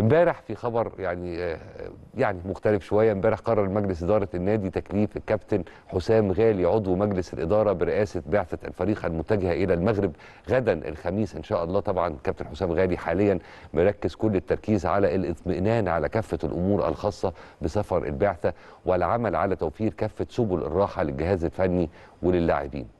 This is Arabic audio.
امبارح في خبر يعني آه، يعني مختلف شويه امبارح قرر مجلس اداره النادي تكليف الكابتن حسام غالي عضو مجلس الاداره برئاسه بعثه الفريق المتجهه الى المغرب غدا الخميس ان شاء الله طبعا كابتن حسام غالي حاليا مركز كل التركيز على الاطمئنان على كافه الامور الخاصه بسفر البعثه والعمل على توفير كافه سبل الراحه للجهاز الفني وللاعبين